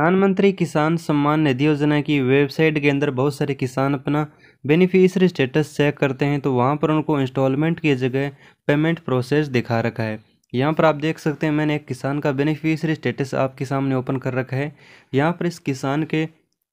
प्रधानमंत्री किसान सम्मान निधि योजना की वेबसाइट के अंदर बहुत सारे किसान अपना बेनिफिशरी स्टेटस चेक करते हैं तो वहाँ पर उनको इंस्टॉलमेंट की जगह पेमेंट प्रोसेस दिखा रखा है यहाँ पर आप देख सकते हैं मैंने एक किसान का बेनिफिशियरी स्टेटस आपके सामने ओपन कर रखा है यहाँ पर इस किसान के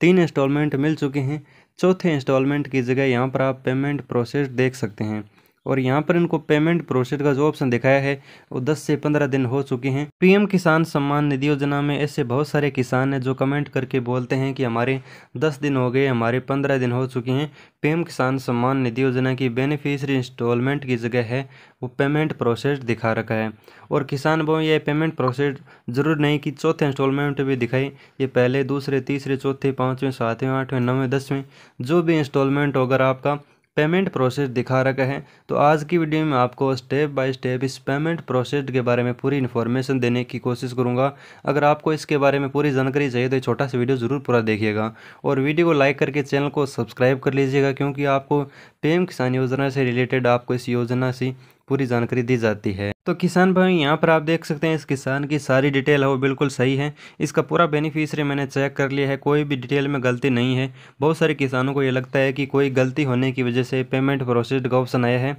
तीन इंस्टॉलमेंट मिल चुके हैं चौथे इंस्टॉलमेंट की जगह यहाँ पर आप पेमेंट प्रोसेस देख सकते हैं और यहाँ पर इनको पेमेंट प्रोसेस का जो ऑप्शन दिखाया है वो दस से पंद्रह दिन हो चुके हैं पीएम किसान सम्मान निधि योजना में ऐसे बहुत सारे किसान हैं जो कमेंट करके बोलते हैं कि हमारे दस दिन हो गए हमारे पंद्रह दिन हो चुके हैं पीएम किसान सम्मान निधि योजना की बेनिफिशरी इंस्टॉलमेंट की जगह है वो पेमेंट प्रोसेस दिखा रखा है और किसान भाई ये पेमेंट प्रोसेस जरूर नहीं कि चौथे इंस्टॉलमेंट भी दिखाई ये पहले दूसरे तीसरे चौथे पाँचवें सातवें आठवें नौवें दसवें जो भी इंस्टॉलमेंट होगा आपका पेमेंट प्रोसेस दिखा रखा है तो आज की वीडियो में आपको स्टेप बाय स्टेप इस पेमेंट प्रोसेस के बारे में पूरी इन्फॉर्मेशन देने की कोशिश करूँगा अगर आपको इसके बारे में पूरी जानकारी चाहिए तो ये छोटा सा वीडियो ज़रूर पूरा देखिएगा और वीडियो को लाइक करके चैनल को सब्सक्राइब कर लीजिएगा क्योंकि आपको पेम किसान योजना से रिलेटेड आपको इस योजना से पूरी जानकारी दी जाती है तो किसान भाई यहाँ पर आप देख सकते हैं इस किसान की सारी डिटेल है वो बिल्कुल सही है इसका पूरा बेनिफिशरी मैंने चेक कर लिया है कोई भी डिटेल में गलती नहीं है बहुत सारे किसानों को ये लगता है कि कोई गलती होने की वजह से पेमेंट प्रोसेस्ड का ऑप्शन आया है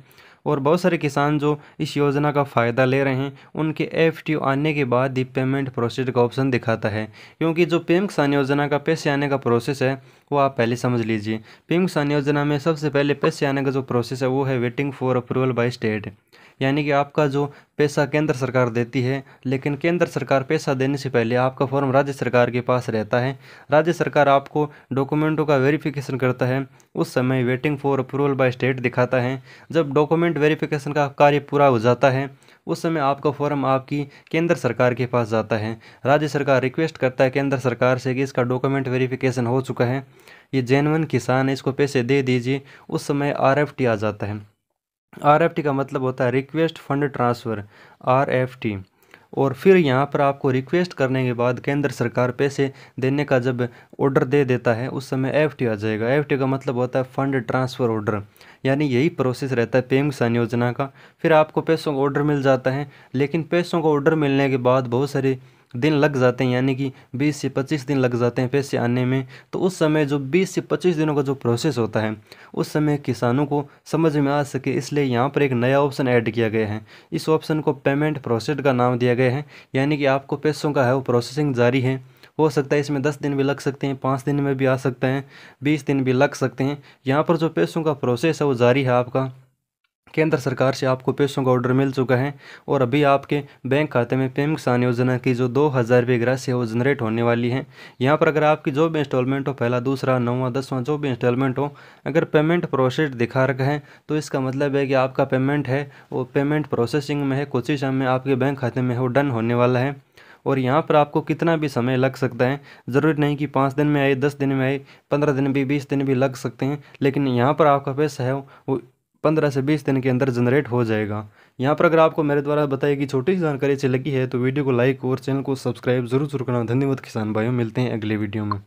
और बहुत सारे किसान जो इस योजना का फ़ायदा ले रहे हैं उनके एफ आने के बाद ही पेमेंट प्रोसेस का ऑप्शन दिखाता है क्योंकि जो पेम किसान योजना का पैसे आने का प्रोसेस है वो आप पहले समझ लीजिए पेम किसान योजना में सबसे पहले पैसे आने का जो प्रोसेस है वो है waiting for approval by state यानी कि आपका जो पैसा केंद्र सरकार देती है लेकिन केंद्र सरकार पैसा देने से पहले आपका फॉर्म राज्य सरकार के पास रहता है राज्य सरकार आपको डॉक्यूमेंटों का वेरिफिकेशन करता है उस समय waiting for approval by state दिखाता है जब डॉक्यूमेंट वेरिफिकेशन का कार्य पूरा हो जाता है उस समय आपका फॉर्म आपकी केंद्र सरकार के पास जाता है राज्य सरकार रिक्वेस्ट करता है केंद्र सरकार से कि इसका डॉक्यूमेंट वेरिफिकेशन हो चुका है ये जैनवन किसान है इसको पैसे दे दीजिए उस समय आर आ जाता है आर का मतलब होता है रिक्वेस्ट फंड ट्रांसफ़र आर और फिर यहाँ पर आपको रिक्वेस्ट करने के बाद केंद्र सरकार पैसे देने का जब ऑर्डर दे देता है उस समय एफ टी आ जाएगा एफ टी का मतलब होता है फंड ट्रांसफ़र ऑर्डर यानी यही प्रोसेस रहता है पी एम किसान योजना का फिर आपको पैसों का ऑर्डर मिल जाता है लेकिन पैसों का ऑर्डर मिलने के बाद बहुत सारी दिन लग जाते हैं यानी कि 20 से 25 दिन लग जाते हैं पैसे आने में तो उस समय जो 20 से 25 दिनों का जो प्रोसेस होता है उस समय किसानों को समझ में आ सके इसलिए यहाँ पर एक नया ऑप्शन ऐड किया गया है इस ऑप्शन को पेमेंट प्रोसेस का नाम दिया गया है यानी कि आपको पैसों का है वो प्रोसेसिंग जारी है हो सकता है इसमें दस दिन भी लग सकते हैं पाँच दिन में भी आ सकते हैं बीस दिन भी लग सकते हैं यहाँ पर जो पैसों का प्रोसेस है वो जारी है आपका केंद्र सरकार से आपको पैसों का ऑर्डर मिल चुका है और अभी आपके बैंक खाते में पेम किसान योजना की जो दो हज़ार रुपये ग्रह है वो जनरेट होने वाली है यहाँ पर अगर आपकी जो भी इंस्टॉलमेंट हो पहला दूसरा नौवा दसवां जो भी इंस्टॉलमेंट हो अगर पेमेंट प्रोसेस दिखा रखा है तो इसका मतलब है कि आपका पेमेंट है वो पेमेंट प्रोसेसिंग में है कुछ ही समय आपके बैंक खाते में वो डन होने वाला है और यहाँ पर आपको कितना भी समय लग सकता है ज़रूरी नहीं कि पाँच दिन में आए दस दिन में आए पंद्रह दिन भी बीस दिन भी लग सकते हैं लेकिन यहाँ पर आपका पैसा है वो पंद्रह से बीस दिन के अंदर जनरेट हो जाएगा यहाँ पर अगर आपको मेरे द्वारा बताई गई छोटी सी जानकारी अच्छी लगी है तो वीडियो को लाइक और चैनल को सब्सक्राइब जरूर जरूर करना धन्यवाद किसान भाइयों मिलते हैं अगले वीडियो में